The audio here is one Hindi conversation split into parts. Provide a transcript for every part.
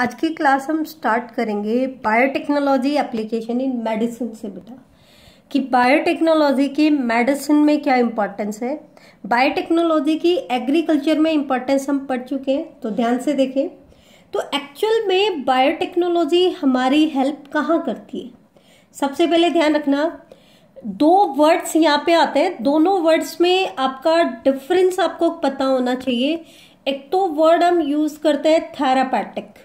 आज की क्लास हम स्टार्ट करेंगे बायोटेक्नोलॉजी एप्लीकेशन इन मेडिसिन से बेटा कि बायोटेक्नोलॉजी की मेडिसिन में क्या इम्पोर्टेंस है बायोटेक्नोलॉजी की एग्रीकल्चर में इम्पोर्टेंस हम पढ़ चुके हैं तो ध्यान से देखें तो एक्चुअल में बायोटेक्नोलॉजी हमारी हेल्प कहाँ करती है सबसे पहले ध्यान रखना दो वर्ड्स यहाँ पे आते हैं दोनों वर्ड्स में आपका डिफरेंस आपको पता होना चाहिए एक तो वर्ड हम यूज़ करते हैं थेरापैटिक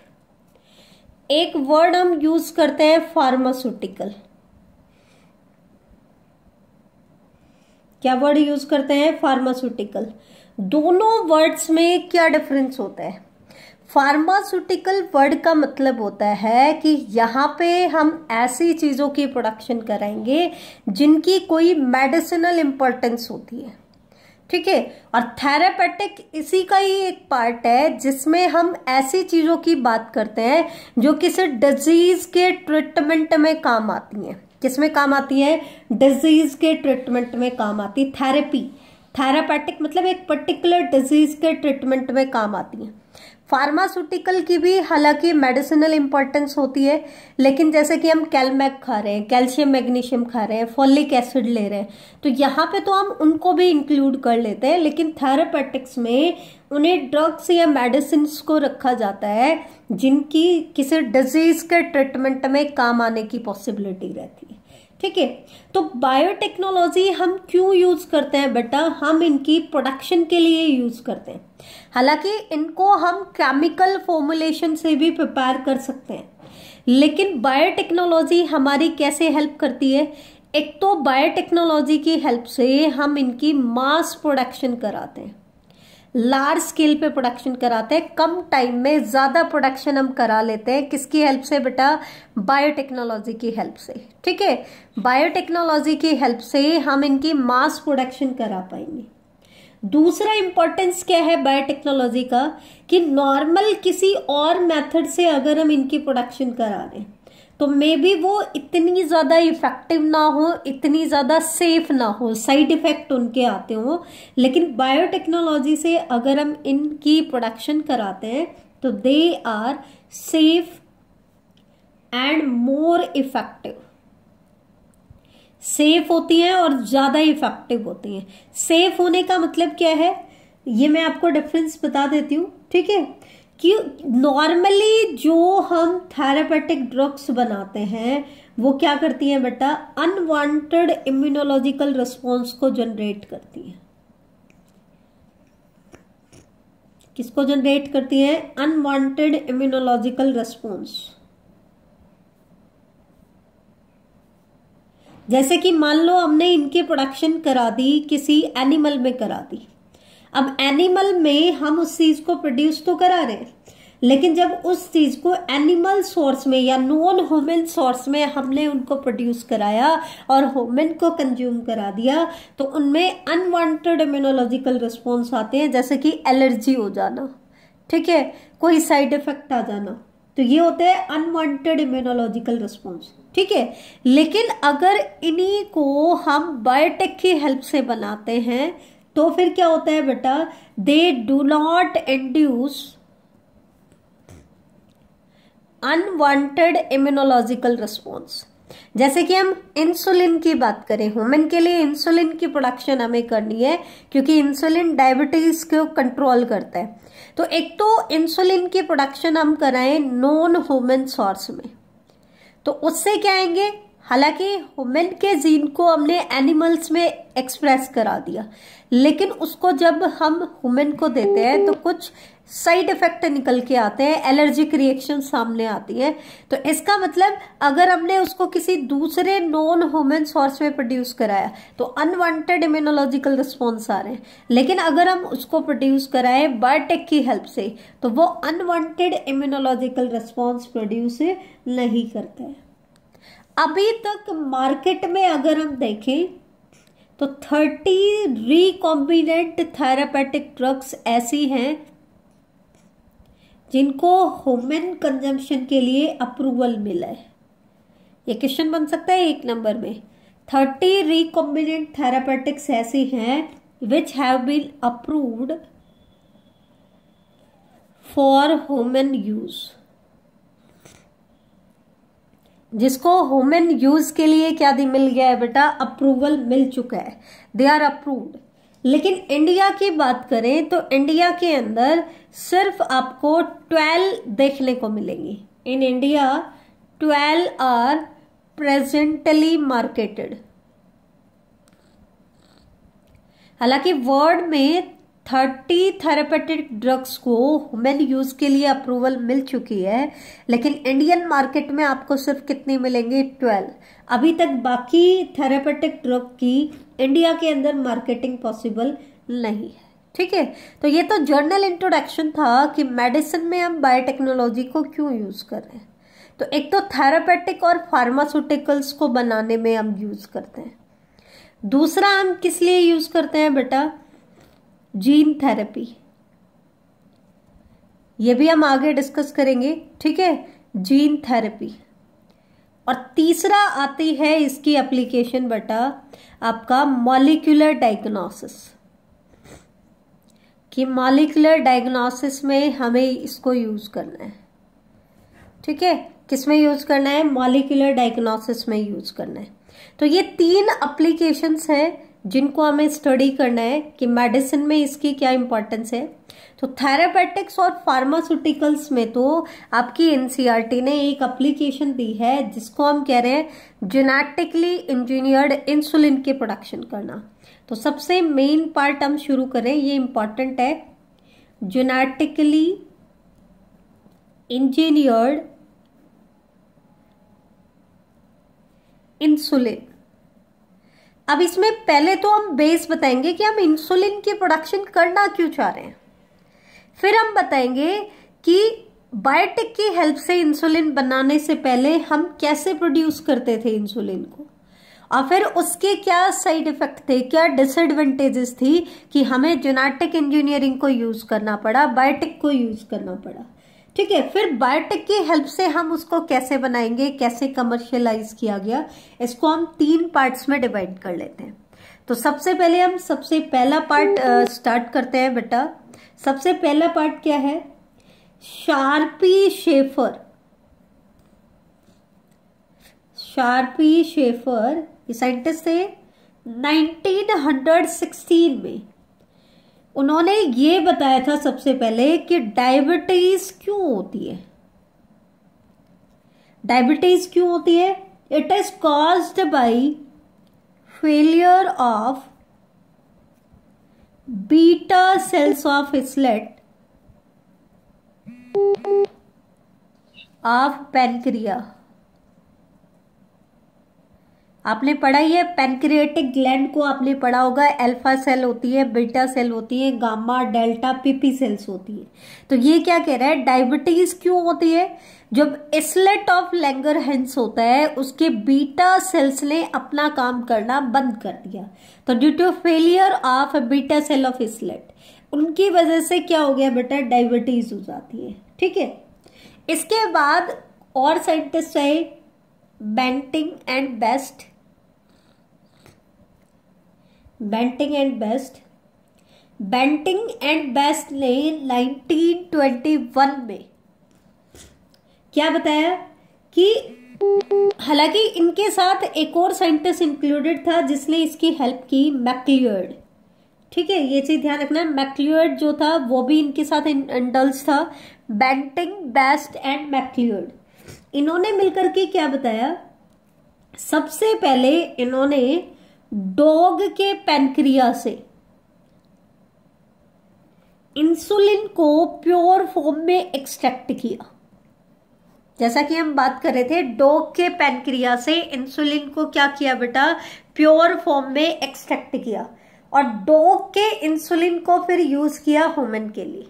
एक वर्ड हम यूज करते हैं फार्मास्यूटिकल क्या वर्ड यूज करते हैं फार्मास्यूटिकल दोनों वर्ड्स में क्या डिफरेंस होता है फार्मास्यूटिकल वर्ड का मतलब होता है कि यहाँ पे हम ऐसी चीज़ों की प्रोडक्शन कराएंगे जिनकी कोई मेडिसिनल इंपॉर्टेंस होती है ठीक है और थेरापेटिक इसी का ही एक पार्ट है जिसमें हम ऐसी चीज़ों की बात करते हैं जो कि सिर्फ डिजीज के ट्रीटमेंट में काम आती हैं किसमें काम आती है डिजीज के ट्रीटमेंट में काम आती है थेरेपी थेरापेटिक मतलब एक पर्टिकुलर डिजीज के ट्रीटमेंट में काम आती है फार्मास्यूटिकल की भी हालांकि मेडिसिनल इंपॉर्टेंस होती है लेकिन जैसे कि हम कैलमैक खा रहे हैं कैल्शियम मैग्नीशियम खा रहे हैं फॉलिक एसिड ले रहे हैं तो यहाँ पे तो हम उनको भी इंक्लूड कर लेते हैं लेकिन थेरापेटिक्स में उन्हें ड्रग्स या मेडिसिन को रखा जाता है जिनकी किसी डिजीज के ट्रीटमेंट में काम आने की पॉसिबिलिटी रहती है ठीक है तो बायोटेक्नोलॉजी हम क्यों यूज़ करते हैं बेटा हम इनकी प्रोडक्शन के लिए यूज़ करते हैं हालांकि इनको हम केमिकल फॉर्मुलेशन से भी प्रिपेयर कर सकते हैं लेकिन बायोटेक्नोलॉजी हमारी कैसे हेल्प करती है एक तो बायोटेक्नोलॉजी की हेल्प से हम इनकी मास प्रोडक्शन कराते हैं लार्ज स्केल पे प्रोडक्शन कराते हैं कम टाइम में ज़्यादा प्रोडक्शन हम करा लेते हैं किसकी हेल्प से बेटा बायोटेक्नोलॉजी की हेल्प से ठीक है बायोटेक्नोलॉजी की हेल्प से हम इनकी मास प्रोडक्शन करा पाएंगे दूसरा इंपॉर्टेंस क्या है बायोटेक्नोलॉजी का कि नॉर्मल किसी और मेथड से अगर हम इनकी प्रोडक्शन करा रहे हैं तो मे बी वो इतनी ज़्यादा इफ़ेक्टिव ना हो इतनी ज़्यादा सेफ ना हो साइड इफ़ेक्ट उनके आते हो लेकिन बायोटेक्नोलॉजी से अगर हम इनकी प्रोडक्शन कराते हैं तो they are safe and more effective safe होती हैं और ज़्यादा इफ़ेक्टिव होती हैं सेफ होने का मतलब क्या है ये मैं आपको डिफरेंस बता देती हूँ ठीक है कि नॉर्मली जो हम थेरापेटिक ड्रग्स बनाते हैं वो क्या करती हैं बेटा अनवांटेड इम्यूनोलॉजिकल रिस्पॉन्स को जनरेट करती हैं किसको जनरेट करती है अनवांटेड इम्यूनोलॉजिकल रिस्पॉन्स जैसे कि मान लो हमने इनके प्रोडक्शन करा दी किसी एनिमल में करा दी अब एनिमल में हम उस चीज को प्रोड्यूस तो करा रहे हैं लेकिन जब उस चीज को एनिमल सोर्स में या नॉन होमन सोर्स में हमने उनको प्रोड्यूस कराया और होमन को कंज्यूम करा दिया तो उनमें अनवांटेड इम्यूनोलॉजिकल रिस्पॉन्स आते हैं जैसे कि एलर्जी हो जाना ठीक है कोई साइड इफेक्ट आ जाना तो ये होते हैं अनवांटेड इम्यूनोलॉजिकल रिस्पॉन्स ठीक है लेकिन अगर इन्हीं को हम बायोटेक की हेल्प से बनाते हैं तो फिर क्या होता है बेटा they do not induce unwanted immunological response जैसे कि हम इंसुलिन की बात करें ह्यूमन के लिए इंसुलिन की प्रोडक्शन हमें करनी है क्योंकि इंसुलिन डायबिटीज को कंट्रोल करता है तो एक तो इंसुलिन की प्रोडक्शन हम कराएं नॉन ह्यूमन सोर्स में तो उससे क्या आएंगे हालांकि ह्यूमन के जीन को हमने एनिमल्स में एक्सप्रेस करा दिया लेकिन उसको जब हम हुमेन को देते हैं तो कुछ साइड इफेक्ट निकल के आते हैं एलर्जिक रिएक्शन सामने आती है तो इसका मतलब अगर हमने उसको किसी दूसरे नॉन ह्यूमन सोर्स में प्रोड्यूस कराया तो अनवांटेड इम्यूनोलॉजिकल रिस्पॉन्स आ रहे हैं लेकिन अगर हम उसको प्रोड्यूस कराएं बायोटेक की हेल्प से तो वो अनवांटेड इम्यूनोलॉजिकल रिस्पॉन्स प्रोड्यूस नहीं करते अभी तक मार्केट में अगर हम देखें तो थर्टी रिकॉम्बिनेंट थेरापेटिक ड्रग्स ऐसी हैं जिनको ह्यूमन कंजम्पशन के लिए अप्रूवल मिला है ये क्वेश्चन बन सकता है एक नंबर में थर्टी रिकॉम्बिनेंट थेरापेटिक्स ऐसी हैं which have been approved for human use जिसको ह्यूमन यूज के लिए क्या मिल गया है बेटा अप्रूवल मिल चुका है दे आर अप्रूव्ड लेकिन इंडिया की बात करें तो इंडिया के अंदर सिर्फ आपको ट्वेल्व देखने को मिलेंगी in India twelve are presently marketed हालांकि वर्ल्ड में थर्टी थेरापेटिक ड्रग्स को ह्यूमन यूज के लिए अप्रूवल मिल चुकी है लेकिन इंडियन मार्केट में आपको सिर्फ कितनी मिलेंगी ट्वेल्व अभी तक बाकी थेरापेटिक ड्रग की इंडिया के अंदर मार्केटिंग पॉसिबल नहीं है ठीक है तो ये तो जर्नल इंट्रोडक्शन था कि मेडिसिन में हम बायोटेक्नोलॉजी को क्यों यूज कर रहे हैं तो एक तो थेरापेटिक और फार्मास्यूटिकल्स को बनाने में हम यूज करते हैं दूसरा हम किस लिए यूज करते हैं बेटा जीन थेरेपी ये भी हम आगे डिस्कस करेंगे ठीक है जीन थेरेपी और तीसरा आती है इसकी एप्लीकेशन बेटा आपका मॉलिक्यूलर डायग्नोसिस कि मॉलिकुलर डायग्नोसिस में हमें इसको यूज़ करना है ठीक है किसमें यूज़ करना है मॉलिकुलर डायग्नोसिस में यूज़ करना है तो ये तीन अप्लीकेशन हैं जिनको हमें स्टडी करना है कि मेडिसिन में इसकी क्या इंपॉर्टेंस है तो थेरापेटिक्स और फार्मास्यूटिकल्स में तो आपकी एनसीईआरटी e ने एक अप्लीकेशन दी है जिसको हम कह रहे हैं जेनेटिकली इंजीनियर्ड इंसुलिन के प्रोडक्शन करना तो सबसे मेन पार्ट हम शुरू करें ये इंपॉर्टेंट है जेनेटिकली इंजीनियर्ड इंसुलिन अब इसमें पहले तो हम बेस बताएंगे कि हम इंसुलिन की प्रोडक्शन करना क्यों चाह रहे हैं फिर हम बताएंगे कि बायोटिक की हेल्प से इंसुलिन बनाने से पहले हम कैसे प्रोड्यूस करते थे इंसुलिन को और फिर उसके क्या साइड इफेक्ट थे क्या डिसएडवांटेजेस थी कि हमें जेनेटिक इंजीनियरिंग को यूज़ करना पड़ा बायोटिक को यूज़ करना पड़ा ठीक है फिर बायोटेक की हेल्प से हम उसको कैसे बनाएंगे कैसे कमर्शियलाइज किया गया इसको हम तीन पार्ट्स में डिवाइड कर लेते हैं तो सबसे पहले हम सबसे पहला पार्ट स्टार्ट करते हैं बेटा सबसे पहला पार्ट क्या है शार्पी शेफर शार्पी शेफर ये साइंटिस्ट थे 1916 में उन्होंने ये बताया था सबसे पहले कि डायबिटीज क्यों होती है डायबिटीज क्यों होती है it is caused by failure of beta cells of islet of pancreas आपने पढ़ा ये पेनक्रिएटिक ग्लैंड को आपने पढ़ा होगा अल्फा सेल होती है बीटा सेल होती है गामा डेल्टा पीपी सेल्स होती है तो ये क्या कह रहा है डायबिटीज क्यों होती है जब एसलेट ऑफ लैंगर हेंस होता है उसके बीटा सेल्स ने अपना काम करना बंद कर दिया तो due to failure of beta cell of islet उनकी वजह से क्या हो गया बेटा डायबिटीज हो जाती है ठीक है इसके बाद और साइंटिस्ट है Banting and Best Banting and Best Banting and Best ने 1921 में क्या बताया कि हालांकि इनके साथ एक और साइंटिस्ट इंक्लूडेड था जिसने इसकी हेल्प की मैक्लियर्ड ठीक है ये चीज ध्यान रखना मैक्लियर्ड जो था वो भी इनके साथ इंडल्स था बेंटिंग बेस्ट एंड मैक्लियर्ड इन्होंने मिलकर के क्या बताया सबसे पहले इन्होंने डॉग के पेनक्रिया से इंसुलिन को प्योर फॉर्म में एक्सट्रैक्ट किया जैसा कि हम बात कर रहे थे डॉग के पेनक्रिया से इंसुलिन को क्या किया बेटा प्योर फॉर्म में एक्सट्रैक्ट किया और डॉग के इंसुलिन को फिर यूज किया ह्यूमन के लिए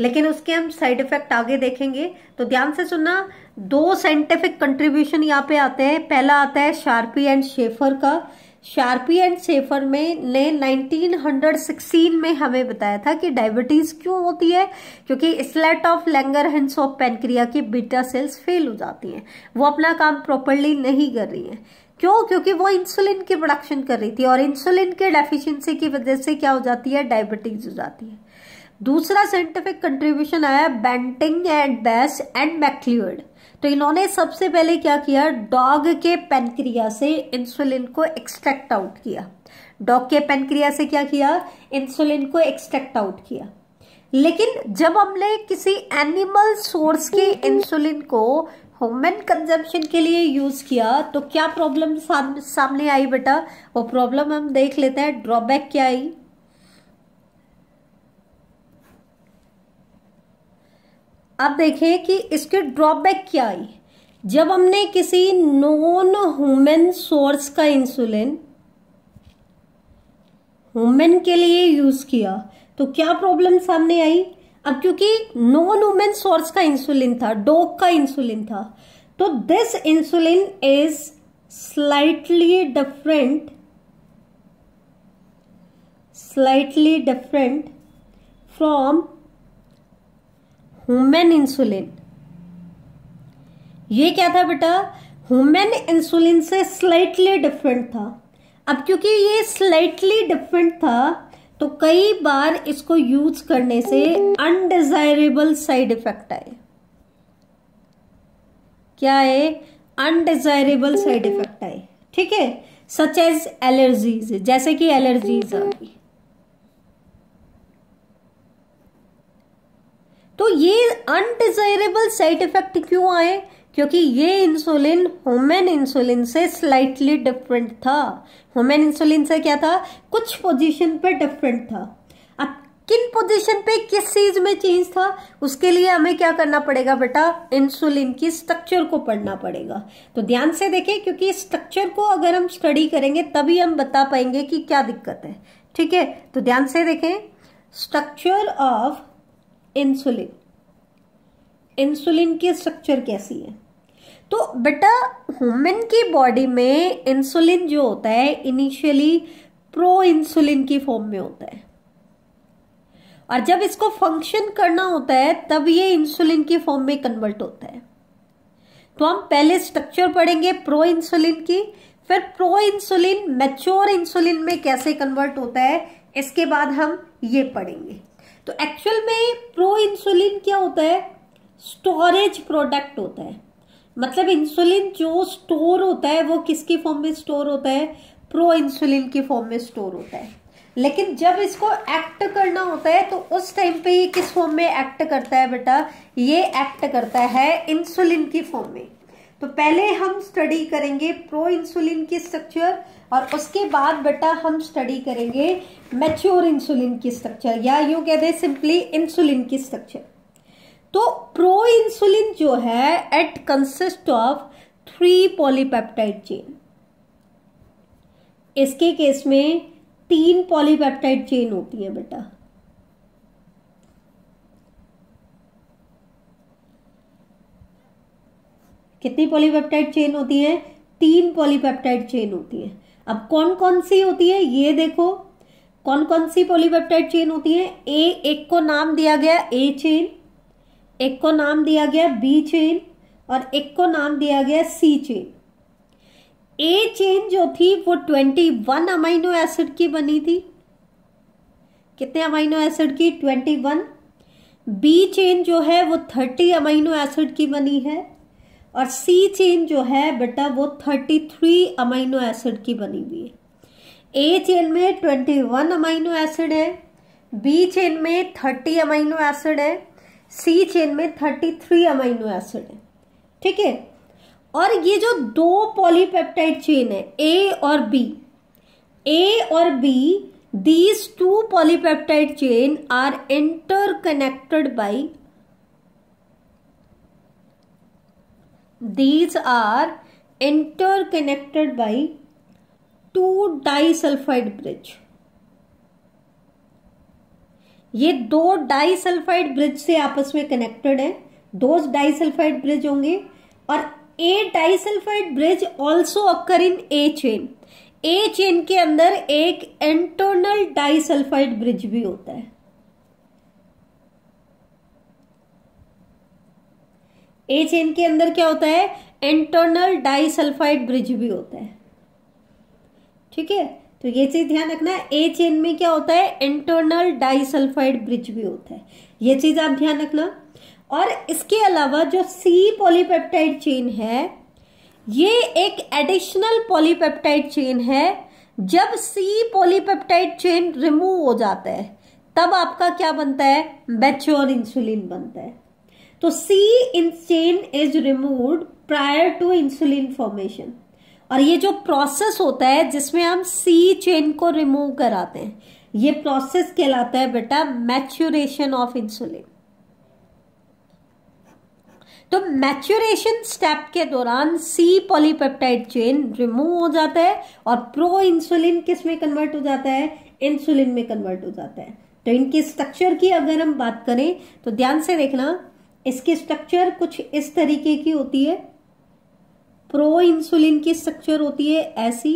लेकिन उसके हम साइड इफेक्ट आगे देखेंगे तो ध्यान से सुनना दो साइंटिफिक कंट्रीब्यूशन यहाँ पे आते हैं पहला आता है शार्पी एंड शेफर का शार्पी एंड सेफर में ने 1916 में हमें बताया था कि डायबिटीज क्यों होती है क्योंकि islet of Langerhans of pancreas की बीटा सेल्स फेल हो जाती हैं वो अपना काम प्रॉपरली नहीं कर रही हैं क्यों क्योंकि वो इंसुलिन की प्रोडक्शन कर रही थी और इंसुलिन के डेफिशिएंसी की वजह से क्या हो जाती है डायबिटीज हो जाती है दूसरा साइंटिफिक कंट्रीब्यूशन आया Banting and Best and Macleod तो इन्होंने सबसे पहले क्या किया डॉग के पेनक्रिया से इंसुलिन को एक्सट्रैक्ट आउट किया डॉग के पेनक्रिया से क्या किया इंसुलिन को एक्सट्रैक्ट आउट किया लेकिन जब हमने किसी एनिमल सोर्स के इंसुलिन को ह्यूमन कंजम्पशन के लिए यूज किया तो क्या प्रॉब्लम साम, सामने आई बेटा वो प्रॉब्लम हम देख लेते हैं ड्रॉबैक क्या आई अब देखें कि इसके ड्रॉबैक क्या आई जब हमने किसी नॉन ह्यूमन सोर्स का इंसुलिन ह्यूमन के लिए यूज किया तो क्या प्रॉब्लम सामने आई अब क्योंकि नॉन ह्यूमन सोर्स का इंसुलिन था डॉग का इंसुलिन था तो this insulin is slightly different slightly different from human insulin ये क्या था बेटा ह्यूमन इंसुलिन से स्लाइटली डिफरेंट था अब क्योंकि ये स्लाइटली डिफरेंट था तो कई बार इसको यूज करने से अनडिजायरेबल साइड इफेक्ट आए क्या है अनडिजायरेबल साइड इफेक्ट आए ठीक है सच एज एलर्जीज जैसे कि एलर्जीज आ गई तो ये अनडिजायरेबल साइड इफेक्ट क्यों आए क्योंकि ये इंसुलिन ह्यूमन इंसुलिन से स्लाइटली डिफरेंट था ह्यूमन इंसुलिन से क्या था कुछ पोजीशन पे डिफरेंट था अब किन पोजीशन पे किस चीज में चेंज था उसके लिए हमें क्या करना पड़ेगा बेटा इंसुलिन की स्ट्रक्चर को पढ़ना पड़ेगा तो ध्यान से देखें क्योंकि स्ट्रक्चर को अगर हम स्टडी करेंगे तभी हम बता पाएंगे कि क्या दिक्कत है ठीक है तो ध्यान से देखें स्ट्रक्चर ऑफ इंसुलिन इंसुलिन की स्ट्रक्चर कैसी है तो बेटा ह्यूमन की बॉडी में इंसुलिन जो होता है इनिशियली प्रो इंसुलिन की फॉर्म में होता है और जब इसको फंक्शन करना होता है तब ये इंसुलिन की फॉर्म में कन्वर्ट होता है तो हम पहले स्ट्रक्चर पढ़ेंगे प्रो इंसुलिन की फिर प्रो इंसुलिन मैच्योर इंसुलिन में कैसे कन्वर्ट होता है इसके बाद हम ये पढ़ेंगे तो एक्चुअल में प्रो इंसुलिन क्या होता है स्टोरेज प्रोडक्ट होता है मतलब इंसुलिन जो स्टोर होता है वो किसकी फॉर्म में स्टोर होता है प्रो इंसुलिन की फॉर्म में स्टोर होता है लेकिन जब इसको एक्ट करना होता है तो उस टाइम पे ये किस फॉर्म में एक्ट करता है बेटा ये एक्ट करता है इंसुलिन की फॉर्म में तो पहले हम स्टडी करेंगे प्रो इंसुलिन की स्ट्रक्चर और उसके बाद बेटा हम स्टडी करेंगे मैच्योर इंसुलिन की स्ट्रक्चर या यू कहते हैं सिंपली इंसुलिन की स्ट्रक्चर तो प्रो इंसुलिन जो है it consist of three polypeptide chain इसके केस में तीन पॉलीपेप्टाइड चेन होती है बेटा कितनी पॉलीपेप्टाइड चेन होती है तीन पॉलीपेप्टाइड चेन होती है अब कौन कौन सी होती है ये देखो कौन कौन सी पॉलीपेप्टाइड चेन होती है ए एक को नाम दिया गया ए चेन एक को नाम दिया गया बी चेन और एक को नाम दिया गया सी चेन ए चेन जो थी वो ट्वेंटी वन अमाइनो एसिड की बनी थी कितने अमाइनो एसिड की ट्वेंटी वन बी चेन जो है वो थर्टी अमाइनो एसिड की बनी है और सी चेन जो है बेटा वो थर्टी थ्री अमाइनो एसिड की बनी हुई है ए चेन में ट्वेंटी वन अमाइनो एसिड है बी चेन में थर्टी अमाइनो एसिड है सी चेन में थर्टी थ्री अमाइनो एसिड है ठीक है और ये जो दो पॉलीपेप्टाइड चेन है ए और बी ए और B these two polypeptide chain are interconnected by these are interconnected by two disulfide bridge ये दो डाइसल्फाइड ब्रिज से आपस में कनेक्टेड है दो डाइसल्फाइड ब्रिज होंगे और A disulphide bridge also occur in A chain A chain के अंदर एक इंटरनल डाइसल्फाइड ब्रिज भी होता है ए चेन के अंदर क्या होता है इंटरनल डाइसल्फाइड ब्रिज भी होता है ठीक है तो ये चीज ध्यान रखना ए चेन में क्या होता है इंटरनल डाइसल्फाइड ब्रिज भी होता है ये चीज आप ध्यान रखना और इसके अलावा जो सी पॉलीपेप्टाइड चेन है ये एक एडिशनल पॉलीपेप्टाइड चेन है जब सी पॉलीपेप्टाइड चेन रिमूव हो जाता है तब आपका क्या बनता है मेच्योर इंसुलिन बनता है तो C in chain is remove prior to insulin formation और ये जो प्रोसेस होता है जिसमें हम सी चेन को रिमूव कराते हैं ये प्रोसेस कहलाता है बेटा मैच्योरेशन ऑफ इंसुलिन तो मैच्योरेशन स्टेप के दौरान सी पॉलीपेप्टाइड चेन रिमूव हो जाता है और प्रो इंसुलिन किस में कन्वर्ट हो जाता है इंसुलिन में कन्वर्ट हो जाता है तो इनके स्ट्रक्चर की अगर हम बात करें तो ध्यान से देखना इसकी स्ट्रक्चर कुछ इस तरीके की होती है प्रो इंसुलिन की स्ट्रक्चर होती है ऐसी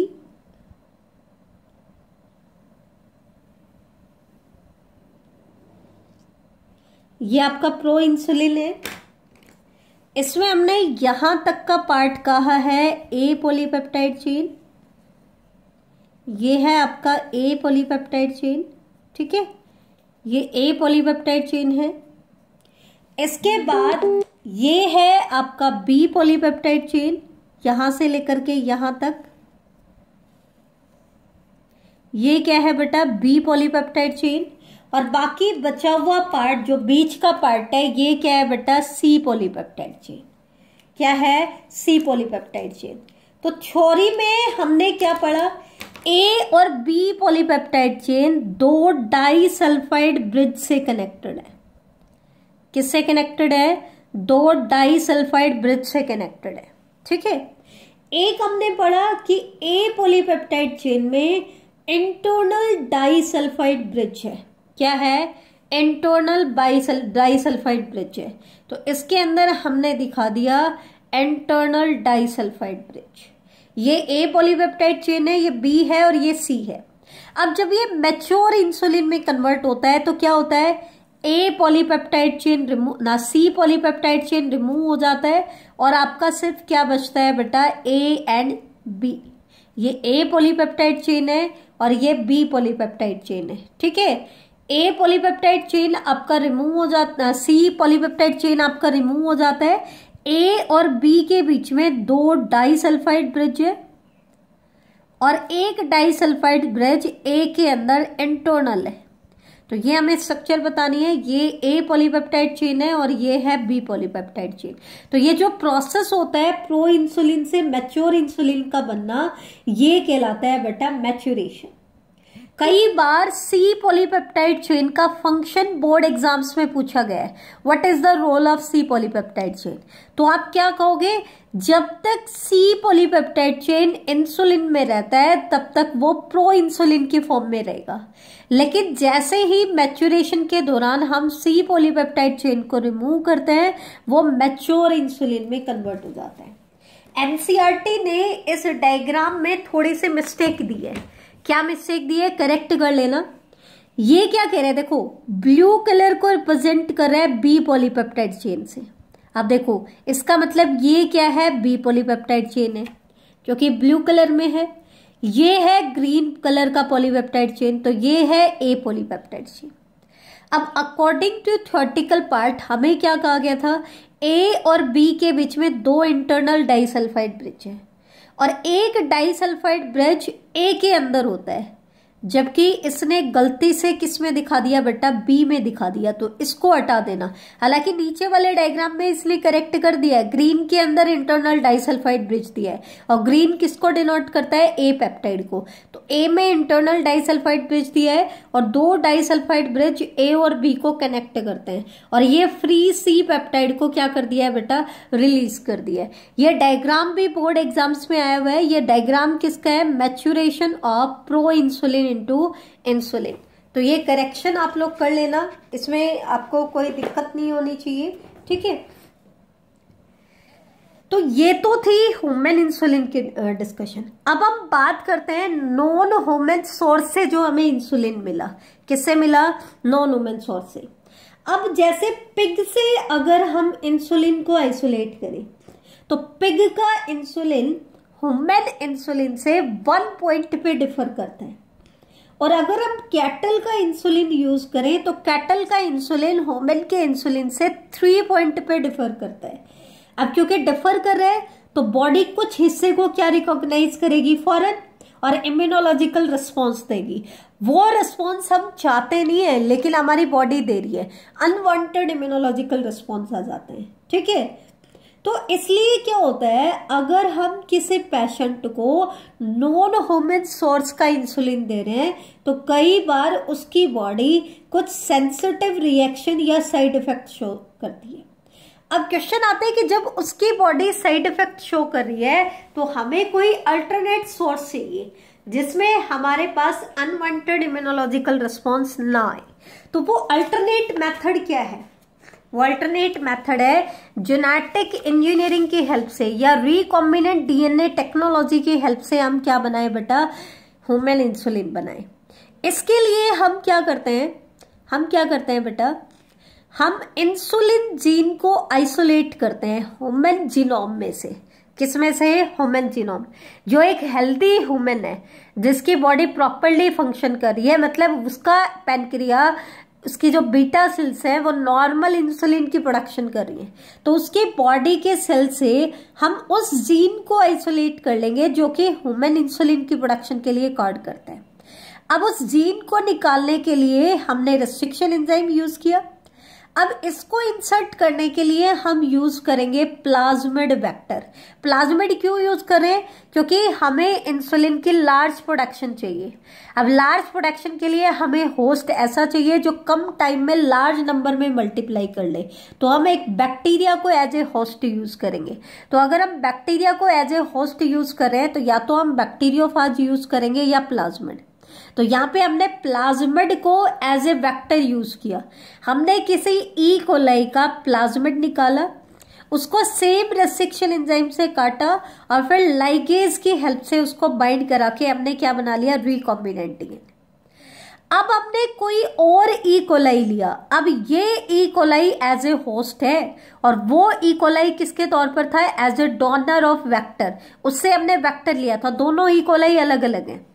ये आपका प्रो इंसुलिन है इसमें हमने यहां तक का पार्ट कहा है ए पोलीपेप्टाइड चेन ये है आपका ए पोलीपेप्टाइड चेन ठीक है ये ए पोलीपेप्टाइड चेन है इसके बाद ये है आपका बी पॉलीपेप्टाइड चेन यहां से लेकर के यहां तक ये क्या है बेटा बी पॉलीपेप्टाइड चेन और बाकी बचा हुआ पार्ट जो बीच का पार्ट है ये क्या है बेटा सी पॉलीपेप्टाइड चेन क्या है सी पॉलीपेप्टाइड चेन तो छोरी में हमने क्या पढ़ा ए और बी पॉलीपेप्टाइड चेन दो डाई सल्फाइड ब्रिज से कनेक्टेड है किससे कनेक्टेड है दो डाई सल्फाइड ब्रिज से कनेक्टेड है ठीक है एक हमने पढ़ा कि ए पोलीपेप्टाइड चेन में इंटरनल डाइसल्फाइड ब्रिज है क्या है इंटरनल डाई डाइसल्फाइड ब्रिज है तो इसके अंदर हमने दिखा दिया इंटरनल डाइसल्फाइड ब्रिज ये ए पोलीपेप्टाइड चेन है ये बी है और ये सी है अब जब ये मेच्योर इंसुलिन में कन्वर्ट होता है तो क्या होता है ए पॉलीपेप्टाइड चेन रिमूव ना सी पॉलीपेप्टाइड चेन रिमूव हो जाता है और आपका सिर्फ क्या बचता है बेटा ए एंड बी ये ए पॉलीपेप्टाइड चेन है और ये बी पॉलीपेप्टाइड चेन है ठीक है ए पॉलीपेप्टाइड चेन आपका रिमूव हो जाता सी पॉलीपेप्टाइड चेन आपका रिमूव हो जाता है ए और बी के बीच में दो डाइसल्फाइड ब्रिज है और एक डाई सल्फाइड ब्रिज ए के अंदर इंटरनल है तो ये हमें स्ट्रक्चर बतानी है ये ए पॉलीपेप्टाइड चेन है और ये है बी पॉलीपेप्टाइड चेन तो ये जो प्रोसेस होता है प्रो इंसुलिन से मैच्योर इंसुलिन का बनना ये कहलाता है बेटा मैच्योरेशन कई बार सी पॉलीपेप्टाइड चेन का फंक्शन बोर्ड एग्जाम्स में पूछा गया है what is the role of C polypeptide chain तो आप क्या कहोगे जब तक सी पॉलीपेप्टाइड चेन इंसुलिन में रहता है तब तक वो प्रो इंसुलिन के फॉर्म में रहेगा लेकिन जैसे ही मैच्योरेशन के दौरान हम सी पॉलीपेप्टाइड चेन को रिमूव करते हैं वो मेच्योर इंसुलिन में कन्वर्ट हो जाता है एनसीआरटी e ने इस डायग्राम में थोड़ी सी मिस्टेक दी है क्या मिस्टेक दी है करेक्ट कर लेना ये क्या कह रहे हैं देखो ब्लू कलर को रिप्रेजेंट कर रहा है बी पॉलीपेप्टाइड चेन से अब देखो इसका मतलब ये क्या है बी पॉलीपेप्टाइड चेन है क्योंकि ब्लू कलर में है ये है ग्रीन कलर का पॉलीपेप्टाइड चेन तो ये है ए पॉलीपेप्टाइड चेन अब अकॉर्डिंग टू थ्योरेटिकल पार्ट हमें क्या कहा गया था ए और बी के बीच में दो इंटरनल डाइसल्फाइड ब्रिज है और एक डाइसल्फाइड ब्रज ए के अंदर होता है जबकि इसने गलती से किस में दिखा दिया बेटा बी में दिखा दिया तो इसको हटा देना हालांकि नीचे वाले डायग्राम में इसलिए करेक्ट कर दिया है ग्रीन के अंदर इंटरनल डाइसल्फाइड ब्रिज दिया है और ग्रीन किसको डिनोट करता है ए पेप्टाइड को तो ए में इंटरनल डाइसल्फाइड ब्रिज दिया है और दो डाइसल्फाइड ब्रिज ए और बी को कनेक्ट करते हैं और ये फ्री सी पेप्टाइड को क्या कर दिया है बेटा रिलीज कर दिया है यह डायग्राम भी बोर्ड एग्जाम्स में आया हुआ है यह डायग्राम किसका है maturation of pro insulin into insulin तो ये करेक्शन आप लोग कर लेना इसमें आपको कोई दिक्कत नहीं होनी चाहिए ठीक है तो ये तो थी ह्यूमन इंसुलिन की डिस्कशन अब हम बात करते हैं नॉन ह्यूमन सोर्स से जो हमें इंसुलिन मिला किससे मिला नॉन ह्यूमन सोर्स से अब जैसे पिग से अगर हम इंसुलिन को आइसोलेट करें तो पिग का इंसुलिन ह्यूमन इंसुलिन से वन पॉइंट पे डिफर करता है और अगर हम कैटल का इंसुलिन यूज करें तो कैटल का इंसुलिन होमेन के इंसुलिन से थ्री पॉइंट पे डिफर करता है अब क्योंकि डिफर कर रहा है तो बॉडी कुछ हिस्से को क्या रिकॉग्नाइज करेगी फॉरन और इम्यूनोलॉजिकल रिस्पॉन्स देगी वो रिस्पॉन्स हम चाहते नहीं है लेकिन हमारी बॉडी दे रही है अनवांटेड इम्यूनोलॉजिकल रिस्पॉन्स आ जाते हैं ठीक है तो इसलिए क्या होता है अगर हम किसी पेशेंट को नॉन ह्यूमन सोर्स का इंसुलिन दे रहे हैं तो कई बार उसकी बॉडी कुछ सेंसिटिव रिएक्शन या साइड इफेक्ट शो करती है अब क्वेश्चन आता है कि जब उसकी बॉडी साइड इफेक्ट शो कर रही है तो हमें कोई अल्टरनेट सोर्स चाहिए जिसमें हमारे पास अनवांटेड इम्यूनोलॉजिकल रिस्पॉन्स ना आए तो वो अल्टरनेट मेथड क्या है वो अल्टरनेट मेथड है जेनेटिक इंजीनियरिंग की हेल्प से या रिकॉम्बिनेंट डीएनए टेक्नोलॉजी की हेल्प से हम क्या बनाए बेटा ह्यूमन इंसुलिन बनाए इसके लिए हम क्या करते हैं हम क्या करते हैं बेटा हम इंसुलिन जीन को आइसोलेट करते हैं ह्यूमन जीनोम में से किसमें से ह्यूमन जीनोम जो एक हेल्दी ह्यूमन है जिसकी बॉडी प्रॉपरली फंक्शन कर रही है मतलब उसका पेनक्रिया उसकी जो बीटा सेल्स है वो नॉर्मल इंसुलिन की प्रोडक्शन कर रही है तो उसके बॉडी के सेल से हम उस जीन को आइसोलेट कर लेंगे जो कि ह्यूमन इंसुलिन की प्रोडक्शन के लिए कॉर्ड करता है अब उस जीन को निकालने के लिए हमने रेस्ट्रिक्शन एंजाइम यूज किया अब इसको इंसर्ट करने के लिए हम यूज करेंगे प्लाज्मिड वेक्टर प्लाज्मिड क्यों यूज करें क्योंकि हमें इंसुलिन की लार्ज प्रोडक्शन चाहिए अब लार्ज प्रोडक्शन के लिए हमें होस्ट ऐसा चाहिए जो कम टाइम में लार्ज नंबर में मल्टीप्लाई कर ले तो हम एक बैक्टीरिया को एज ए होस्ट यूज करेंगे तो अगर हम बैक्टीरिया को एज ए होस्ट यूज करें तो या तो हम बैक्टीरियोफाज यूज करेंगे या प्लाज्मिड तो यहाँ पे हमने प्लाज्मिड को एज ए वेक्टर यूज किया हमने किसी ई e कोलाई का प्लाज्मिड निकाला उसको सेम रेस्ट्रिक्शन एंजाइम से काटा और फिर लाइगेज की हेल्प से उसको बाइंड करा के हमने क्या बना लिया रिकॉम्बिनेंट अब हमने कोई और ई e कोलाई लिया अब ये E coli as a host है और वो ई e कोलाई किसके तौर पर था as a donor of vector उससे हमने वेक्टर लिया था दोनों ई e कोलाई अलग अलग हैं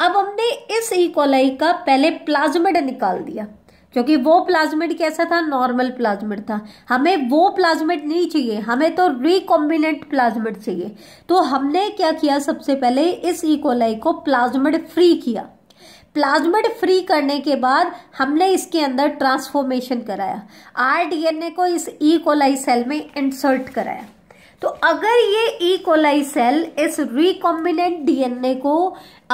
अब हमने इस इकोलाई का पहले प्लाज्मेड निकाल दिया क्योंकि वो प्लाज्मेड कैसा था नॉर्मल प्लाज्मेड था हमें वो प्लाज्मेड नहीं चाहिए हमें तो रिकॉम्बिनेंट प्लाज्मेड चाहिए तो हमने क्या किया सबसे पहले इस इकोलाई को प्लाज्मेड फ्री किया प्लाज्मेड फ्री करने के बाद हमने इसके अंदर ट्रांसफॉर्मेशन कराया आरडीएनए को इस ई कोलाई सेल में इंसर्ट कराया तो अगर ये ई कोलाई सेल इस रिकॉम्बिनेंट डीएनए को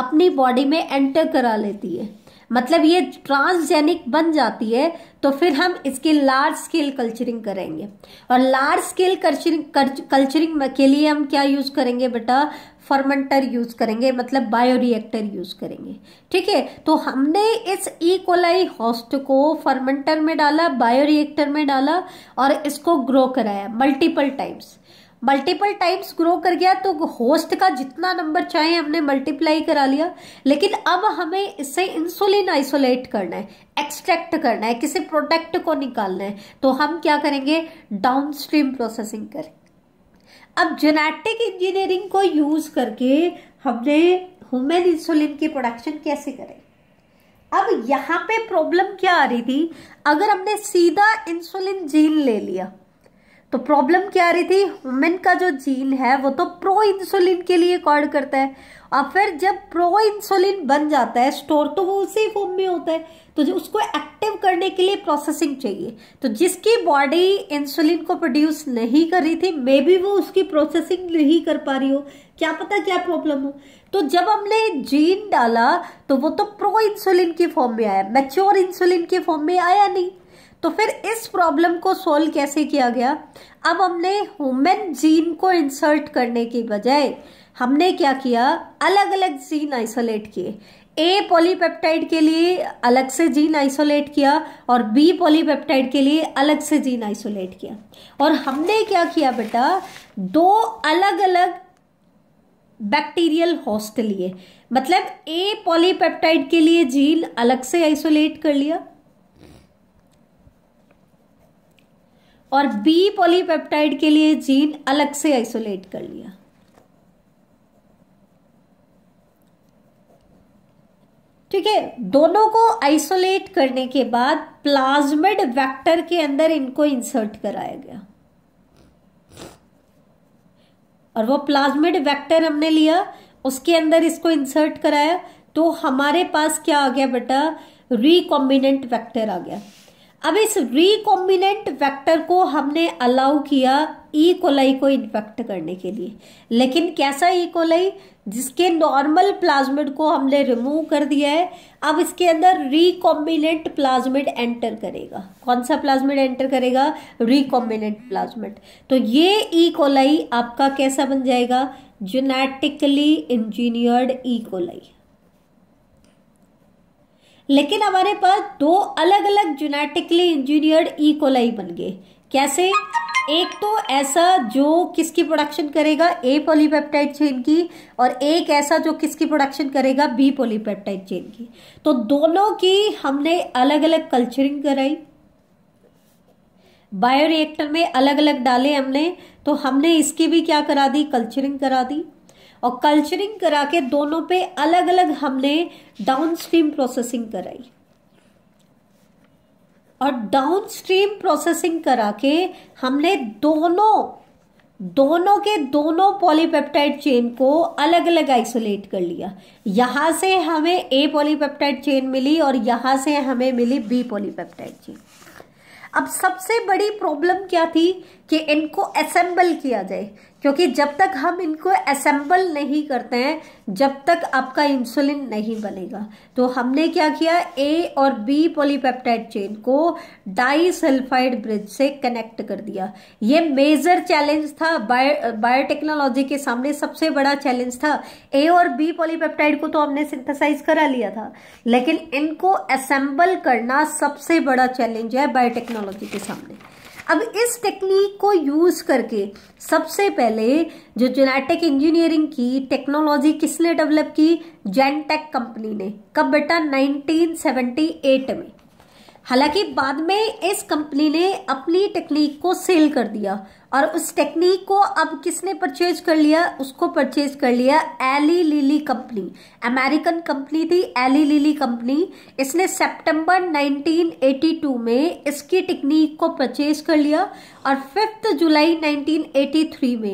अपनी बॉडी में एंटर करा लेती है मतलब ये ट्रांसजेनिक बन जाती है तो फिर हम इसकी लार्ज स्केल कल्चरिंग करेंगे और लार्ज स्केल कल्चरिंग कल्चरिंग के लिए हम क्या यूज करेंगे बेटा फर्मेंटर यूज करेंगे मतलब बायोरिएक्टर यूज करेंगे ठीक है तो हमने इस ई कोलाई होस्ट को फर्मेंटर में डाला बायोरिएक्टर में डाला और इसको ग्रो कराया multiple times multiple times grow कर गया तो होस्ट का जितना नंबर चाहे हमने मल्टीप्लाई करा लिया लेकिन अब हमें इससे इंसुलिन आइसोलेट करना है एक्सट्रैक्ट करना है किसी प्रोडक्ट को निकालना है तो हम क्या करेंगे डाउन स्ट्रीम प्रोसेसिंग करें अब जेनेटिक इंजीनियरिंग को यूज करके हमने ह्यूमन इंसुलिन की प्रोडक्शन कैसे करें अब यहां पे प्रॉब्लम क्या आ रही थी अगर हमने सीधा इंसुलिन जीन ले लिया तो प्रॉब्लम क्या आ रही थी वुमेन का जो जीन है वो तो प्रो इंसुलिन के लिए कॉर्ड करता है और फिर जब प्रो इंसुलिन बन जाता है स्टोर तो वो उसी फॉर्म में होता है तो जो उसको एक्टिव करने के लिए प्रोसेसिंग चाहिए तो जिसकी बॉडी इंसुलिन को प्रोड्यूस नहीं कर रही थी मे बी वो उसकी प्रोसेसिंग नहीं कर पा रही हो क्या पता क्या प्रॉब्लम हो तो जब हमने जीन डाला तो वो तो प्रो इंसुलिन के फॉर्म में आया मेच्योर इंसुलिन के फॉर्म में आया नहीं तो फिर इस प्रॉब्लम को सॉल्व कैसे किया गया अब हमने ह्यूमन जीन को इंसर्ट करने के बजाय हमने क्या किया अलग अलग जीन आइसोलेट किए ए पॉलीपेप्टाइड के लिए अलग से जीन आइसोलेट किया और बी पॉलीपेप्टाइड के लिए अलग से जीन आइसोलेट किया और हमने क्या किया बेटा दो अलग अलग बैक्टीरियल होस्ट लिए मतलब ए पॉलीपेप्टाइड के लिए जीन अलग से आइसोलेट कर लिया और बी पॉलीपेप्टाइड के लिए जीन अलग से आइसोलेट कर लिया ठीक है दोनों को आइसोलेट करने के बाद प्लाज्मिड वेक्टर के अंदर इनको इंसर्ट कराया गया और वो प्लाज्मिड वेक्टर हमने लिया उसके अंदर इसको इंसर्ट कराया तो हमारे पास क्या आ गया बेटा रिकॉम्बिनेंट वेक्टर आ गया अब इस रिकॉम्बिनेंट वेक्टर को हमने अलाउ किया ई e कोलाई को इन्फेक्ट करने के लिए लेकिन कैसा ई e कोलाई जिसके नॉर्मल प्लाज्मिड को हमने रिमूव कर दिया है अब इसके अंदर रिकॉम्बिनेंट प्लाज्मिड एंटर करेगा कौन सा प्लाज्मिड एंटर करेगा रिकॉम्बिनेंट प्लाज्मिड तो ये ई e कोलाई आपका कैसा बन जाएगा जेनेटिकली इंजीनियर्ड ई कोलाई लेकिन हमारे पास दो अलग अलग जेनेटिकली इंजीनियर्ड ई कोलाई बन गए कैसे एक तो ऐसा जो किसकी प्रोडक्शन करेगा ए पॉलीपेप्टाइड चेन की और एक ऐसा जो किसकी प्रोडक्शन करेगा बी पॉलीपेप्टाइड चेन की तो दोनों की हमने अलग अलग कल्चरिंग कराई बायोरिएक्टर में अलग अलग डाले हमने तो हमने इसकी भी क्या करा दी कल्चरिंग करा दी और कल्चरिंग करा के दोनों पे अलग अलग हमने डाउन स्ट्रीम प्रोसेसिंग कराई और डाउन स्ट्रीम प्रोसेसिंग करा के हमने दोनों दोनों के दोनों पॉलीपेप्टाइड चेन को अलग अलग आइसोलेट कर लिया यहां से हमें ए पॉलीपेप्टाइड चेन मिली और यहां से हमें मिली बी पॉलीपेप्टाइड चेन अब सबसे बड़ी प्रॉब्लम क्या थी कि इनको असेंबल किया जाए क्योंकि जब तक हम इनको असेंबल नहीं करते हैं जब तक आपका इंसुलिन नहीं बनेगा तो हमने क्या किया ए और बी पॉलीपेप्टाइड चेन को डाइसल्फाइड ब्रिज से कनेक्ट कर दिया ये मेजर चैलेंज था बायो बायोटेक्नोलॉजी के सामने सबसे बड़ा चैलेंज था ए और बी पॉलीपेप्टाइड को तो हमने सिंथेसाइज करा लिया था लेकिन इनको असेंबल करना सबसे बड़ा चैलेंज है बायोटेक्नोलॉजी के सामने अब इस टेक्निक को यूज करके सबसे पहले जो जेनेटिक इंजीनियरिंग की टेक्नोलॉजी किसने डेवलप की जेनटेक कंपनी ने कब बेटा 1978 में हालांकि बाद में इस कंपनी ने अपनी टेक्निक को सेल कर दिया और उस टेक्निक को अब किसने परचेज कर लिया उसको परचेज कर लिया Eli Lilly company American company थी एली लिली कंपनी इसने सितंबर 1982 में इसकी टेक्निक को परचेज कर लिया और फिफ्थ जुलाई 1983 में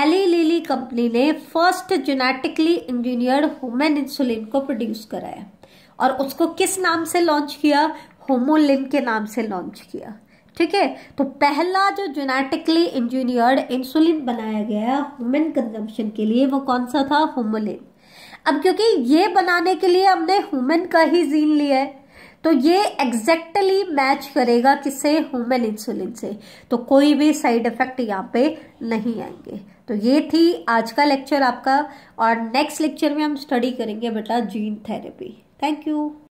एली लिली कंपनी ने first genetically engineered human insulin को प्रोड्यूस कराया और उसको किस नाम से लॉन्च किया होमोलिम के नाम से लॉन्च किया ठीक है तो पहला जो जेनेटिकली इंजीनियर्ड इंसुलिन बनाया गया ह्यूमन कंजम्पशन के लिए वो कौन सा था होमोलिन अब क्योंकि ये बनाने के लिए हमने ह्यूमन का ही जीन लिया है तो ये एग्जैक्टली मैच करेगा किसे ह्यूमन इंसुलिन से तो कोई भी साइड इफेक्ट यहाँ पे नहीं आएंगे तो ये थी आज का लेक्चर आपका और नेक्स्ट लेक्चर में हम स्टडी करेंगे बेटा जीन थेरेपी थैंक यू